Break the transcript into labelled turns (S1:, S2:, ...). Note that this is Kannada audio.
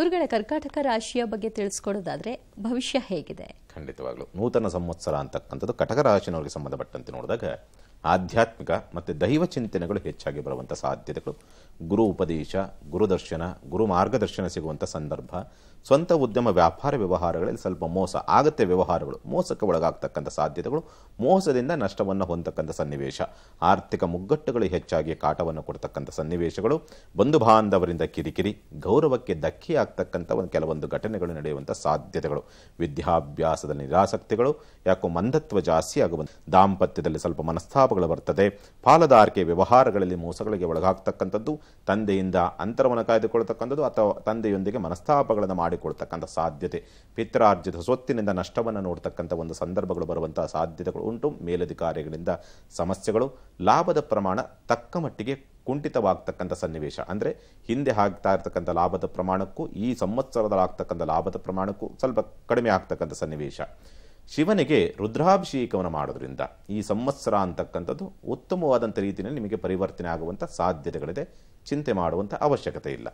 S1: ಗುರುಗಳ ಕರ್ಕಾಟಕ ರಾಶಿಯ ಬಗ್ಗೆ ತಿಳಿಸ್ಕೊಡೋದಾದ್ರೆ ಭವಿಷ್ಯ ಹೇಗಿದೆ ಖಂಡಿತವಾಗ್ಲು ನೂತನ ಸಂವತ್ಸರ ಅಂತಕ್ಕಂಥದ್ದು ಕಟಕ ರಾಶಿನವರಿಗೆ ಸಂಬಂಧಪಟ್ಟಂತೆ ನೋಡಿದಾಗ ಆಧ್ಯಾತ್ಮಿಕ ಮತ್ತು ದೈವ ಚಿಂತನೆಗಳು ಹೆಚ್ಚಾಗಿ ಬರುವಂಥ ಸಾಧ್ಯತೆಗಳು ಗುರು ಉಪದೇಶ ಗುರುದರ್ಶನ ಗುರು ಮಾರ್ಗದರ್ಶನ ಸಿಗುವಂಥ ಸಂದರ್ಭ ಸ್ವಂತ ಉದ್ಯಮ ವ್ಯಾಪಾರ ವ್ಯವಹಾರಗಳಲ್ಲಿ ಸ್ವಲ್ಪ ಮೋಸ ಆಗತ್ಯ ವ್ಯವಹಾರಗಳು ಮೋಸಕ್ಕೆ ಒಳಗಾಗ್ತಕ್ಕಂಥ ಸಾಧ್ಯತೆಗಳು ಮೋಸದಿಂದ ನಷ್ಟವನ್ನು ಹೊಂದಕ್ಕಂಥ ಸನ್ನಿವೇಶ ಆರ್ಥಿಕ ಮುಗ್ಗಟ್ಟುಗಳು ಹೆಚ್ಚಾಗಿ ಕಾಟವನ್ನು ಕೊಡ್ತಕ್ಕಂಥ ಸನ್ನಿವೇಶಗಳು ಬಂಧು ಬಾಂಧವರಿಂದ ಕಿರಿಕಿರಿ ಗೌರವಕ್ಕೆ ಧಕ್ಕೆಯಾಗ್ತಕ್ಕಂಥ ಒಂದು ಕೆಲವೊಂದು ಘಟನೆಗಳು ನಡೆಯುವಂಥ ಸಾಧ್ಯತೆಗಳು ವಿದ್ಯಾಭ್ಯಾಸದ ನಿರಾಸಕ್ತಿಗಳು ಯಾಕೋ ಮಂದತ್ವ ಜಾಸ್ತಿ ಆಗುವಂಥ ದಾಂಪತ್ಯದಲ್ಲಿ ಸ್ವಲ್ಪ ಮನಸ್ತಾಪ ಲಾಭಗಳು ಬರ್ತದೆ ಪಾಲದಾರಿಕೆ ವ್ಯವಹಾರಗಳಲ್ಲಿ ಮೋಸಗಳಿಗೆ ಒಳಗಾಗ್ತಕ್ಕಂಥದ್ದು ತಂದೆಯಿಂದ ಅಂತರವನ್ನು ಕಾಯ್ದುಕೊಳ್ತಕ್ಕಂಥದ್ದು ಅಥವಾ ತಂದೆಯೊಂದಿಗೆ ಮನಸ್ತಾಪಗಳನ್ನು ಮಾಡಿಕೊಳ್ತಕ್ಕಂಥ ಸಾಧ್ಯತೆ ಪಿತ್ರಾರ್ಜಿತ ಸ್ವತ್ತಿನಿಂದ ನಷ್ಟವನ್ನು ನೋಡ್ತಕ್ಕಂಥ ಒಂದು ಸಂದರ್ಭಗಳು ಬರುವಂತಹ ಸಾಧ್ಯತೆಗಳು ಉಂಟು ಮೇಲಧಿಕಾರಿಗಳಿಂದ ಸಮಸ್ಯೆಗಳು ಲಾಭದ ಪ್ರಮಾಣ ತಕ್ಕ ಮಟ್ಟಿಗೆ ಕುಂಠಿತವಾಗ್ತಕ್ಕಂಥ ಸನ್ನಿವೇಶ ಅಂದರೆ ಹಿಂದೆ ಆಗ್ತಾ ಇರತಕ್ಕಂಥ ಲಾಭದ ಪ್ರಮಾಣಕ್ಕೂ ಈ ಸಂವತ್ಸರದಲ್ಲಿ ಲಾಭದ ಪ್ರಮಾಣಕ್ಕೂ ಸ್ವಲ್ಪ ಕಡಿಮೆ ಆಗ್ತಕ್ಕಂಥ ಸನ್ನಿವೇಶ ಶಿವನಿಗೆ ರುದ್ರಾಭಿಷೇಕವನ್ನು ಮಾಡೋದ್ರಿಂದ ಈ ಸಂವತ್ಸರ ಅಂತಕ್ಕಂಥದ್ದು ಉತ್ತಮವಾದಂಥ ರೀತಿಯಲ್ಲಿ ನಿಮಗೆ ಪರಿವರ್ತನೆ ಆಗುವಂಥ ಸಾಧ್ಯತೆಗಳಿದೆ ಚಿಂತೆ ಮಾಡುವಂಥ ಅವಶ್ಯಕತೆ ಇಲ್ಲ